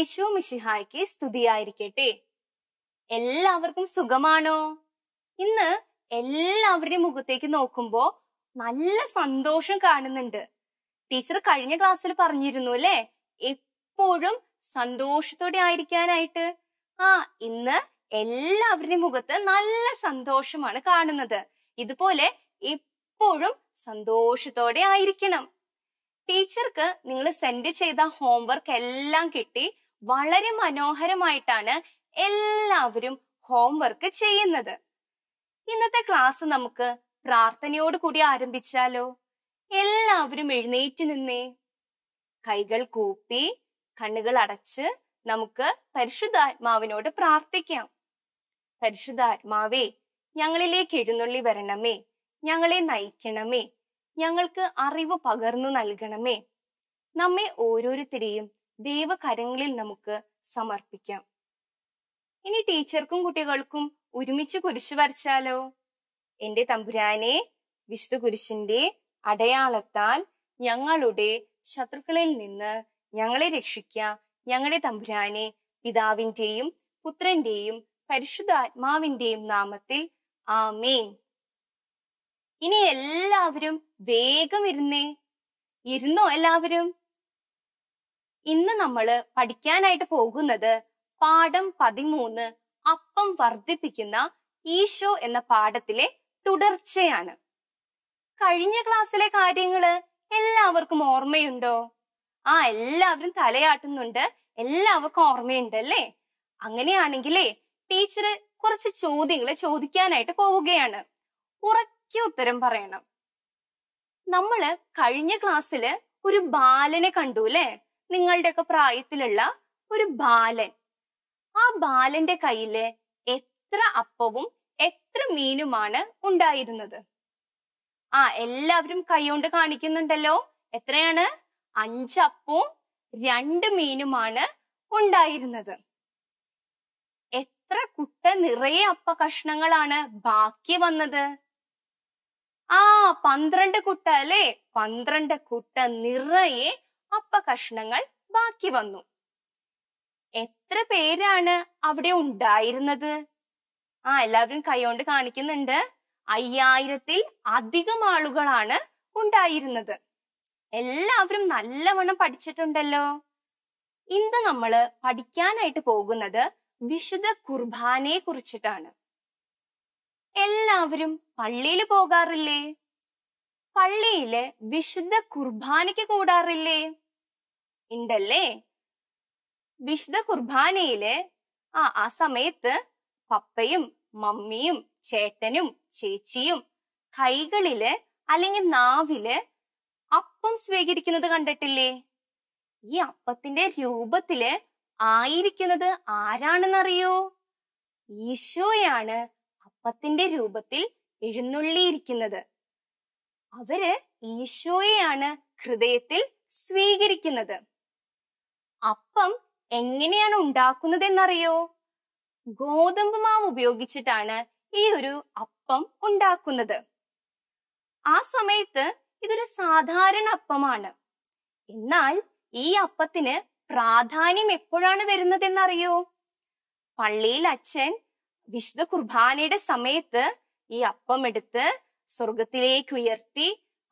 ഈശോ മിഷിഹായ്ക്ക് സ്തുതിയായിരിക്കട്ടെ എല്ലാവർക്കും സുഖമാണോ ഇന്ന് എല്ലാവരുടെ മുഖത്തേക്ക് നോക്കുമ്പോ നല്ല സന്തോഷം കാണുന്നുണ്ട് ടീച്ചർ കഴിഞ്ഞ ക്ലാസ്സിൽ പറഞ്ഞിരുന്നു അല്ലെ എപ്പോഴും സന്തോഷത്തോടെ ആയിരിക്കാനായിട്ട് ആ ഇന്ന് എല്ലാവരുടെ മുഖത്ത് നല്ല സന്തോഷമാണ് കാണുന്നത് ഇതുപോലെ എപ്പോഴും സന്തോഷത്തോടെ ആയിരിക്കണം ടീച്ചർക്ക് നിങ്ങൾ സെൻഡ് ചെയ്ത ഹോംവർക്ക് എല്ലാം കിട്ടി വളരെ മനോഹരമായിട്ടാണ് എല്ലാവരും ഹോംവർക്ക് ചെയ്യുന്നത് ഇന്നത്തെ ക്ലാസ് നമുക്ക് പ്രാർത്ഥനയോട് കൂടി ആരംഭിച്ചാലോ എല്ലാവരും എഴുന്നേറ്റ് നിന്നേ കൈകൾ കൂപ്പി കണ്ണുകൾ അടച്ച് നമുക്ക് പരിശുദ്ധാത്മാവിനോട് പ്രാർത്ഥിക്കാം പരിശുദ്ധാത്മാവേ ഞങ്ങളിലേക്ക് എഴുന്നള്ളി വരണമേ ഞങ്ങളെ നയിക്കണമേ ഞങ്ങൾക്ക് അറിവ് പകർന്നു നൽകണമേ നമ്മെ ഓരോരുത്തരെയും ദൈവകരങ്ങളിൽ നമുക്ക് സമർപ്പിക്കാം ഇനി ടീച്ചർക്കും കുട്ടികൾക്കും ഒരുമിച്ച് കുരിശ് വരച്ചാലോ എന്റെ തമ്പുരാനെ വിശുദ്ധ കുരിശിന്റെ അടയാളത്താൽ ഞങ്ങളുടെ ശത്രുക്കളിൽ നിന്ന് ഞങ്ങളെ രക്ഷിക്ക ഞങ്ങളുടെ തമ്പുരാനെ പിതാവിന്റെയും പുത്രന്റെയും പരിശുദ്ധാത്മാവിന്റെയും നാമത്തിൽ ആമേൻ ഇനി എല്ലാവരും വേഗം ഇരുന്നേ ഇരുന്നോ എല്ലാവരും ഇന്ന് നമ്മൾ പഠിക്കാനായിട്ട് പോകുന്നത് പാഠം പതിമൂന്ന് അപ്പം വർദ്ധിപ്പിക്കുന്ന ഈശോ എന്ന പാഠത്തിലെ തുടർച്ചയാണ് കഴിഞ്ഞ ക്ലാസ്സിലെ കാര്യങ്ങള് എല്ലാവർക്കും ഓർമ്മയുണ്ടോ ആ എല്ലാവരും തലയാട്ടുന്നുണ്ട് എല്ലാവർക്കും ഓർമ്മയുണ്ട് അല്ലേ അങ്ങനെയാണെങ്കിലേ ടീച്ചർ കുറച്ച് ചോദ്യങ്ങൾ ചോദിക്കാനായിട്ട് പോവുകയാണ് ഉറക്കെ ഉത്തരം പറയണം നമ്മള് കഴിഞ്ഞ ക്ലാസ്സില് ഒരു ബാലനെ കണ്ടു അല്ലേ നിങ്ങളുടെയൊക്കെ പ്രായത്തിലുള്ള ഒരു ബാലൻ ആ ബാലന്റെ കയ്യില് എത്ര അപ്പവും എത്ര മീനുമാണ് ഉണ്ടായിരുന്നത് ആ എല്ലാവരും കൈകൊണ്ട് കാണിക്കുന്നുണ്ടല്ലോ എത്രയാണ് അഞ്ച് അപ്പവും രണ്ട് മീനുമാണ് ഉണ്ടായിരുന്നത് എത്ര കുട്ട നിറയെ അപ്പ കഷ്ണങ്ങളാണ് ബാക്കി വന്നത് ആ പന്ത്രണ്ട് കുട്ട അല്ലേ പന്ത്രണ്ട് കുട്ട നിറയെ അപ്പ കഷ്ണങ്ങൾ ബാക്കി വന്നു എത്ര പേരാണ് അവിടെ ഉണ്ടായിരുന്നത് ആ എല്ലാവരും കൈകൊണ്ട് കാണിക്കുന്നുണ്ട് അയ്യായിരത്തിൽ അധികം ആളുകളാണ് ഉണ്ടായിരുന്നത് എല്ലാവരും നല്ലവണ്ണം പഠിച്ചിട്ടുണ്ടല്ലോ ഇന്ന് നമ്മൾ പഠിക്കാനായിട്ട് പോകുന്നത് വിശുദ്ധ കുർബാനയെ കുറിച്ചിട്ടാണ് എല്ലാവരും പള്ളിയിൽ പോകാറില്ലേ പള്ളിയിലെ വിശുദ്ധ കുർബാനയ്ക്ക് കൂടാറില്ലേ ഉണ്ടല്ലേ വിശുദ്ധ കുർബാനയില് ആ ആ സമയത്ത് പപ്പയും മമ്മിയും ചേട്ടനും ചേച്ചിയും കൈകളില് അല്ലെങ്കിൽ നാവില് അപ്പം സ്വീകരിക്കുന്നത് കണ്ടിട്ടില്ലേ ഈ അപ്പത്തിന്റെ രൂപത്തില് ആയിരിക്കുന്നത് ആരാണെന്നറിയോ ഈശോയാണ് അപ്പത്തിന്റെ രൂപത്തിൽ എഴുന്നള്ളിയിരിക്കുന്നത് അവര് ഈശോയെയാണ് ഹൃദയത്തിൽ സ്വീകരിക്കുന്നത് അപ്പം എങ്ങനെയാണ് എന്നറിയോ ഗോതമ്പ് മാവ് ഉപയോഗിച്ചിട്ടാണ് ഈ ഒരു അപ്പം ഉണ്ടാക്കുന്നത് ആ സമയത്ത് ഇതൊരു സാധാരണ അപ്പമാണ് എന്നാൽ ഈ അപ്പത്തിന് പ്രാധാന്യം എപ്പോഴാണ് എന്നറിയോ പള്ളിയിൽ അച്ഛൻ വിശുദ്ധ കുർബാനയുടെ സമയത്ത് ഈ അപ്പം എടുത്ത് സ്വർഗത്തിലേക്ക് ഉയർത്തി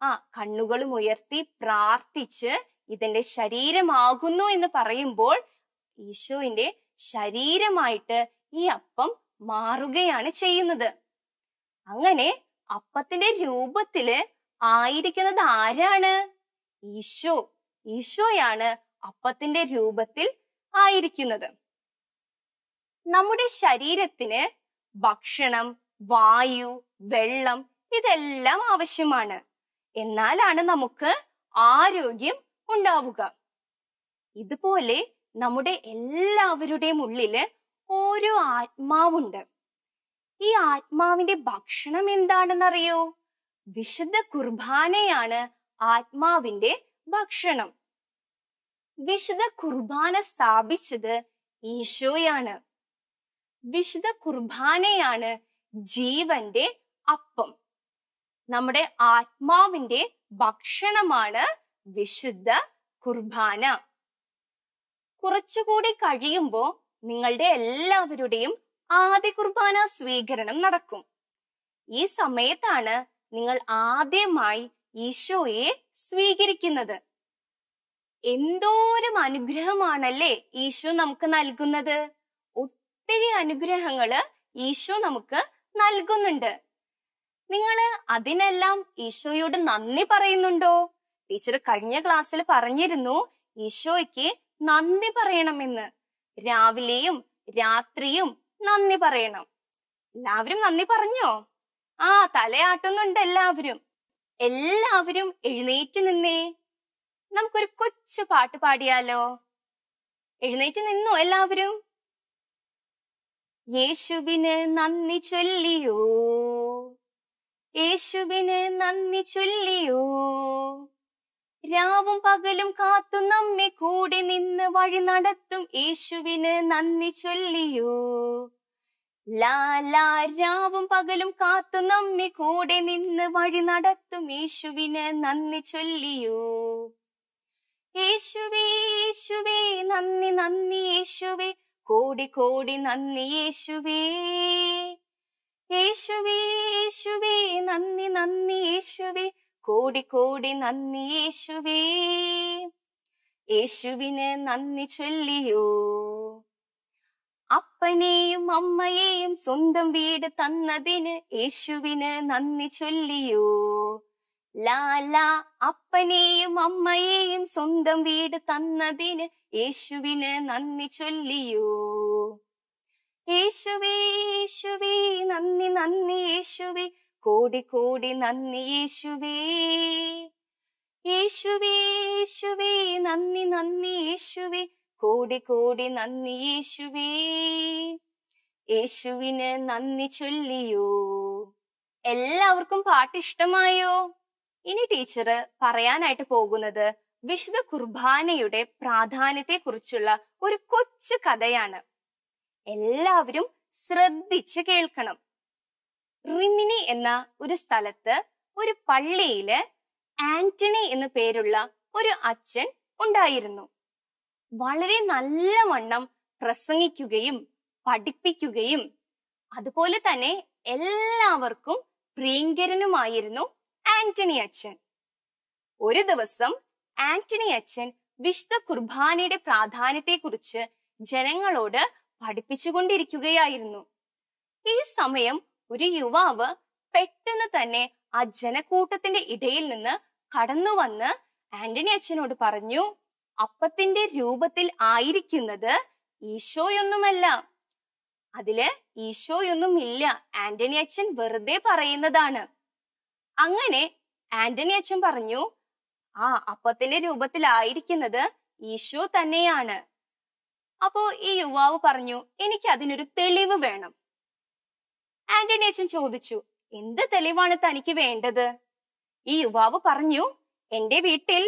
ആ കണ്ണുകളും ഉയർത്തി പ്രാർത്ഥിച്ച് ഇതെന്റെ ശരീരമാകുന്നു എന്ന് പറയുമ്പോൾ ഈശോയിന്റെ ശരീരമായിട്ട് ഈ അപ്പം മാറുകയാണ് ചെയ്യുന്നത് അങ്ങനെ അപ്പത്തിന്റെ രൂപത്തില് ആയിരിക്കുന്നത് ആരാണ് ഈശോ ഈശോയാണ് അപ്പത്തിന്റെ രൂപത്തിൽ ആയിരിക്കുന്നത് നമ്മുടെ ശരീരത്തിന് ഭക്ഷണം വായു വെള്ളം ഇതെല്ലാം ആവശ്യമാണ് എന്നാലാണ് നമുക്ക് ആരോഗ്യം ഉണ്ടാവുക ഇതുപോലെ നമ്മുടെ എല്ലാവരുടെയും ഉള്ളില് ഓരോ ആത്മാവുണ്ട് ഈ ആത്മാവിന്റെ ഭക്ഷണം എന്താണെന്നറിയോ വിശുദ്ധ കുർബാനയാണ് ആത്മാവിന്റെ ഭക്ഷണം വിശുദ്ധ കുർബാന സ്ഥാപിച്ചത് ഈശോയാണ് വിശുദ്ധ കുർബാനയാണ് ജീവന്റെ അപ്പം നമ്മുടെ ആത്മാവിന്റെ ഭക്ഷണമാണ് വിശുദ്ധ കുർബാന കുറച്ചുകൂടി കഴിയുമ്പോൾ നിങ്ങളുടെ എല്ലാവരുടെയും ആദ്യ കുർബാന സ്വീകരണം നടക്കും ഈ സമയത്താണ് നിങ്ങൾ ആദ്യമായി ഈശോയെ സ്വീകരിക്കുന്നത് എന്തോരം അനുഗ്രഹമാണല്ലേ ഈശോ നമുക്ക് നൽകുന്നത് ഒത്തിരി അനുഗ്രഹങ്ങള് ഈശോ നമുക്ക് നൽകുന്നുണ്ട് നിങ്ങള് അതിനെല്ലാം ഈശോയോട് നന്ദി പറയുന്നുണ്ടോ ടീച്ചർ കഴിഞ്ഞ ക്ലാസ്സിൽ പറഞ്ഞിരുന്നു ഈശോയ്ക്ക് നന്ദി പറയണമെന്ന് രാവിലെയും രാത്രിയും നന്ദി പറയണം എല്ലാവരും നന്ദി പറഞ്ഞോ ആ തലയാട്ടുന്നുണ്ട് എല്ലാവരും എല്ലാവരും എഴുന്നേറ്റ് നിന്നേ നമുക്കൊരു കൊച്ചു പാട്ട് പാടിയാലോ എഴുന്നേറ്റ് നിന്നു എല്ലാവരും യേശുവിന് നന്ദി ചൊല്ലിയോ യേശുവിന് നന്ദി ചൊല്ലിയോ രാവും പകലും കാത്തു നമ്മെ കൂടെ നിന്ന് വഴി നടത്തും യേശുവിന് നന്ദി ചൊല്ലിയോ ലാലാ രാവും പകലും കാത്തു നമ്മെ കൂടെ നിന്ന് വഴി നടത്തും യേശുവിന് നന്ദി ചൊല്ലിയോ യേശുവേ യേശുവേ നന്ദി നന്ദി യേശുവേ കോടി കോടി നന്ദി യേശുവേ യേശുവേ യേശുവേ നന്ദി നന്ദി യേശുവേ കോടി കോടി നന്ദി യേശുവേ യേശുവിന് നന്ദി ചൊല്ലിയോ അപ്പനെയും അമ്മയെയും സ്വന്തം വീട് തന്നതിന് യേശുവിന് നന്ദി ചൊല്ലിയോ ലാല അപ്പനെയും അമ്മയെയും സ്വന്തം വീട് തന്നതിന് യേശുവിന് നന്ദി ചൊല്ലിയോ യേശുവേ യേശുവേ നന്ദി നന്ദി യേശുവേ കോടി കോടി നന്ദി യേശുവേ യേശുവേ യേശുവേ നന്ദി നന്ദി യേശുവേ കോടി കോടി നന്ദി യേശുവേ യേശുവിന് നന്ദി ചൊല്ലിയോ എല്ലാവർക്കും പാട്ട് ഇഷ്ടമായോ ഇനി ടീച്ചർ പറയാനായിട്ട് പോകുന്നത് വിശുദ്ധ കുർബാനയുടെ പ്രാധാന്യത്തെ കുറിച്ചുള്ള ഒരു കൊച്ചു കഥയാണ് എല്ലാവരും ശ്രദ്ധിച്ച് കേൾക്കണം റിമിനി എന്ന ഒരു സ്ഥലത്ത് ഒരു പള്ളിയില് ആന്റണി എന്നു പേരുള്ള ഒരു അച്ഛൻ ഉണ്ടായിരുന്നു വളരെ നല്ല വണ്ണം പ്രസംഗിക്കുകയും പഠിപ്പിക്കുകയും അതുപോലെ തന്നെ എല്ലാവർക്കും പ്രിയങ്കരനുമായിരുന്നു ആന്റണി അച്ഛൻ ഒരു ദിവസം ആന്റണി അച്ഛൻ വിശുദ്ധ കുർബാനയുടെ പ്രാധാന്യത്തെക്കുറിച്ച് ജനങ്ങളോട് പഠിപ്പിച്ചുകൊണ്ടിരിക്കുകയായിരുന്നു ഈ സമയം ഒരു യുവാവ് പെട്ടെന്ന് തന്നെ ആ ജനക്കൂട്ടത്തിന്റെ ഇടയിൽ നിന്ന് കടന്നു വന്ന് ആന്റണി അച്ഛനോട് പറഞ്ഞു അപ്പത്തിന്റെ രൂപത്തിൽ ആയിരിക്കുന്നത് ഈശോയൊന്നുമല്ല അതില് ഈശോയൊന്നും ഇല്ല ആന്റണി അച്ഛൻ വെറുതെ പറയുന്നതാണ് അങ്ങനെ ആന്റണി അച്ഛൻ പറഞ്ഞു ആ അപ്പത്തിന്റെ ആയിരിക്കുന്നത് ഈശോ തന്നെയാണ് അപ്പോ ഈ യുവാവ് പറഞ്ഞു എനിക്ക് അതിനൊരു തെളിവ് വേണം ആന്റണി അച്ഛൻ ചോദിച്ചു എന്ത് തെളിവാണ് തനിക്ക് വേണ്ടത് ഈ യുവാവ് പറഞ്ഞു എന്റെ വീട്ടിൽ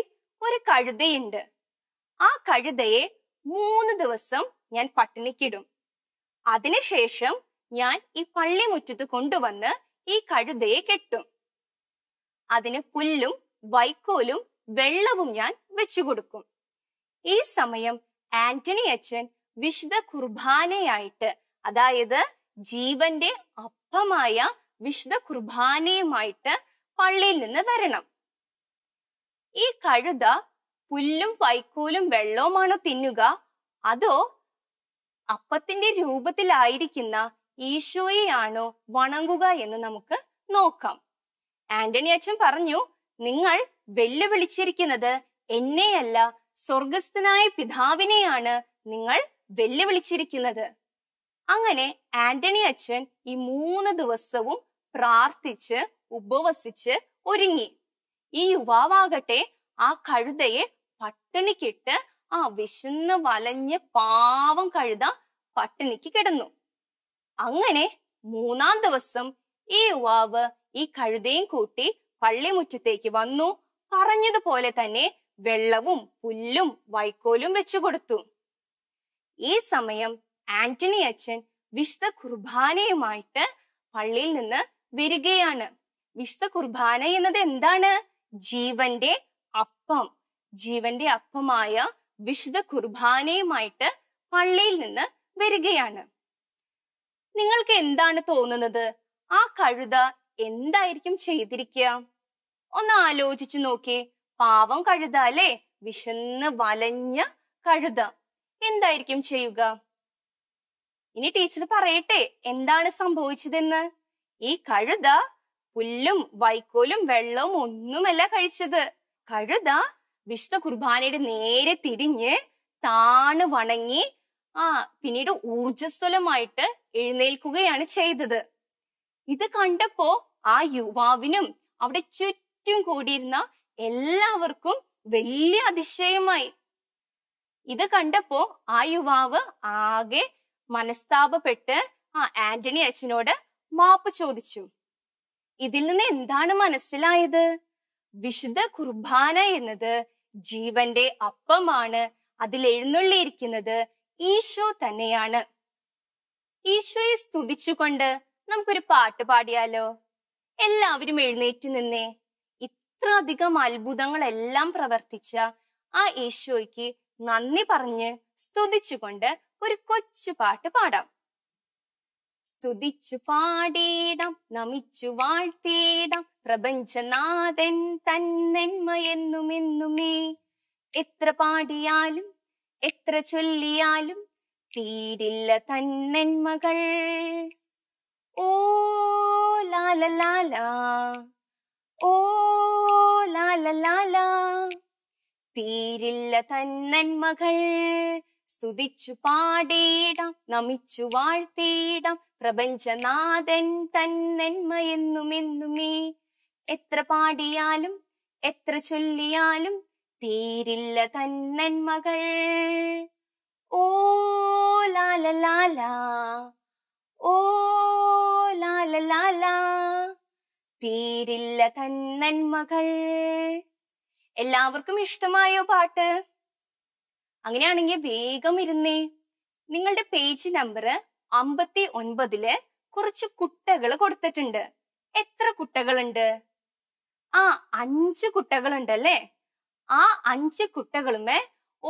ഒരു കഴുതയുണ്ട് ആ കഴുതയെ മൂന്ന് ദിവസം ഞാൻ പട്ടിണിക്കിടും അതിനുശേഷം ഞാൻ ഈ പള്ളി മുറ്റത്ത് കൊണ്ടുവന്ന് ഈ കഴുതയെ കെട്ടും അതിന് പുല്ലും വൈക്കോലും വെള്ളവും ഞാൻ വെച്ചു കൊടുക്കും ഈ സമയം ആന്റണി അച്ഛൻ വിശുദ്ധ കുർബാനയായിട്ട് അതായത് ജീവന്റെ അപ്പമായ വിശുദ്ധ കുർബാനയുമായിട്ട് പള്ളിയിൽ നിന്ന് വരണം ഈ കഴുത പുല്ലും വൈക്കോലും വെള്ളവുമാണോ തിന്നുക അതോ അപ്പത്തിന്റെ രൂപത്തിലായിരിക്കുന്ന ഈശോയെയാണോ വണങ്ങുക എന്ന് നമുക്ക് നോക്കാം ആന്റണി അച്ഛൻ പറഞ്ഞു നിങ്ങൾ വെല്ലുവിളിച്ചിരിക്കുന്നത് എന്നെയല്ല സ്വർഗസ്ഥനായ പിതാവിനെയാണ് നിങ്ങൾ വെല്ലുവിളിച്ചിരിക്കുന്നത് അങ്ങനെ ആന്റണി അച്ഛൻ ഈ മൂന്ന് ദിവസവും പ്രാർത്ഥിച്ച് ഉപവസിച്ച് ഒരുങ്ങി ഈ യുവാവാകട്ടെ ആ കഴുതയെ പട്ടിണിക്കിട്ട് ആ വിശന്ന് വലഞ്ഞ പാവം കഴുത പട്ടിണിക്ക് കിടന്നു അങ്ങനെ മൂന്നാം ദിവസം ഈ യുവാവ് ഈ കഴുതയും കൂട്ടി പള്ളിമുറ്റത്തേക്ക് വന്നു പറഞ്ഞതുപോലെ തന്നെ വെള്ളവും പുല്ലും വൈക്കോലും വെച്ചു കൊടുത്തു ഈ സമയം ആന്റണി അച്ഛൻ വിശുദ്ധ കുർബാനയുമായിട്ട് പള്ളിയിൽ നിന്ന് വരികയാണ് വിശുദ്ധ കുർബാന എന്നത് എന്താണ് ജീവന്റെ അപ്പം ജീവന്റെ അപ്പമായ വിശുദ്ധ കുർബാനയുമായിട്ട് പള്ളിയിൽ നിന്ന് വരികയാണ് നിങ്ങൾക്ക് എന്താണ് തോന്നുന്നത് ആ കഴുത എന്തായിരിക്കും ചെയ്തിരിക്കുക ഒന്ന് ആലോചിച്ചു നോക്കി പാവം കഴുത അല്ലേ വിശന്ന് വലഞ്ഞ കഴുത എന്തായിരിക്കും ചെയ്യുക ഇനി ടീച്ചർ പറയട്ടെ എന്താണ് സംഭവിച്ചതെന്ന് ഈ കഴുത പുല്ലും വൈക്കോലും വെള്ളവും ഒന്നുമല്ല കഴിച്ചത് കഴുത വിശുദ്ധ കുർബാനയുടെ നേരെ തിരിഞ്ഞ് താണു വണങ്ങി ആ പിന്നീട് ഊർജസ്വലമായിട്ട് എഴുന്നേൽക്കുകയാണ് ചെയ്തത് ഇത് കണ്ടപ്പോ ആ യുവാവിനും അവിടെ ചുറ്റും കൂടിയിരുന്ന എല്ലാവർക്കും വലിയ അതിശയമായി ഇത് കണ്ടപ്പോ ആ യുവാവ് ആകെ മനസ്താപപ്പെട്ട് ആ ആന്റണി അച്ഛനോട് മാപ്പ് ചോദിച്ചു ഇതിൽ നിന്ന് എന്താണ് മനസ്സിലായത് വിശുദ്ധ കുർബാന എന്നത് ജീവന്റെ അപ്പമാണ് അതിൽ എഴുന്നള്ളിയിരിക്കുന്നത് ഈശോ തന്നെയാണ് ഈശോയെ സ്തുതിച്ചുകൊണ്ട് നമുക്കൊരു പാട്ട് പാടിയാലോ എല്ലാവരും എഴുന്നേറ്റ് നിന്നേ ഇത്ര അധികം അത്ഭുതങ്ങളെല്ലാം പ്രവർത്തിച്ച ആ ഈശോയ്ക്ക് നന്ദി പറഞ്ഞ് സ്തുതിച്ചുകൊണ്ട് ഒരു കൊച്ചു പാട്ട് പാടാം സ്തുതിച്ചു പാടിയിടാം നമിച്ചു വാഴ്ത്തിയിടാം പ്രപഞ്ചനാഥൻ എന്നും എന്നുമേ എത്ര പാടിയാലും എത്ര ചൊല്ലിയാലും തീരില്ല തന്നെന്മകൾ ഓ ലാല ഓ ലാല തീരില്ല തന്നെന്മകൾ സ്തുതിച്ചു പാടിയിടാം നമിച്ചു വാഴ്ത്തിയിടാം പ്രപഞ്ചനാഥൻ തന്നെന്മയെന്നുമെന്നുമേ എത്ര പാടിയാലും എത്ര ചൊല്ലിയാലും തീരില്ല തന്നന്മകൾ ഓ ലാല ഓ ലാല തീരില്ല തന്നന്മകൾ എല്ലാവർക്കും ഇഷ്ടമായോ പാട്ട് അങ്ങനെയാണെങ്കിൽ വേഗം ഇരുന്നേ നിങ്ങളുടെ പേജ് നമ്പർ അമ്പത്തി ഒൻപതില് കുറച്ച് കുട്ടകൾ കൊടുത്തിട്ടുണ്ട് എത്ര കുട്ടകളുണ്ട് ആ അഞ്ച് കുട്ടകളുണ്ട് അല്ലേ ആ അഞ്ച് കുട്ടകളുമേ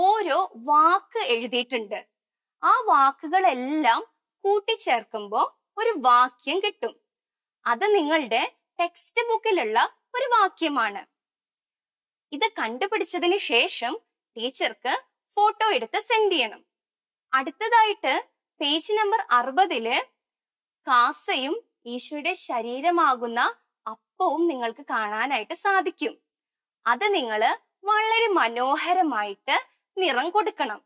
ഓരോ വാക്ക് എഴുതിയിട്ടുണ്ട് ആ വാക്കുകളെല്ലാം കൂട്ടിച്ചേർക്കുമ്പോ ഒരു വാക്യം കിട്ടും അത് നിങ്ങളുടെ ടെക്സ്റ്റ് ബുക്കിലുള്ള ഒരു വാക്യമാണ് ഇത് കണ്ടുപിടിച്ചതിന് ശേഷം ടീച്ചർക്ക് ഫോട്ടോ എടുത്ത് സെൻഡ് ചെയ്യണം അടുത്തതായിട്ട് പേജ് നമ്പർ അറുപതില് കാസയും ഈശോയുടെ ശരീരമാകുന്ന അപ്പവും നിങ്ങൾക്ക് കാണാനായിട്ട് സാധിക്കും അത് നിങ്ങൾ വളരെ മനോഹരമായിട്ട് നിറം കൊടുക്കണം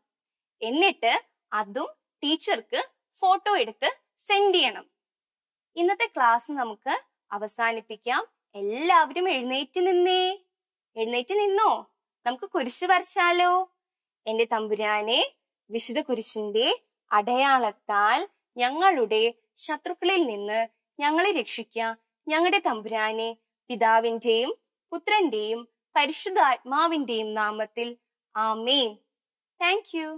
എന്നിട്ട് അതും ടീച്ചർക്ക് ഫോട്ടോ എടുത്ത് സെൻഡ് ചെയ്യണം ഇന്നത്തെ ക്ലാസ് നമുക്ക് അവസാനിപ്പിക്കാം എല്ലാവരും എഴുന്നേറ്റ് നിന്നേ എഴുന്നേറ്റ് നിന്നോ നമുക്ക് കുരിശ് വരച്ചാലോ എന്റെ തമ്പുരാനെ വിശുദ്ധ കുരിശിന്റെ അടയാളത്താൽ ഞങ്ങളുടെ ശത്രുക്കളിൽ നിന്ന് ഞങ്ങളെ രക്ഷിക്ക ഞങ്ങളുടെ തമ്പുരാനെ പിതാവിന്റെയും പുത്രന്റെയും പരിശുദ്ധാത്മാവിന്റെയും നാമത്തിൽ ആമേൻ താങ്ക് യു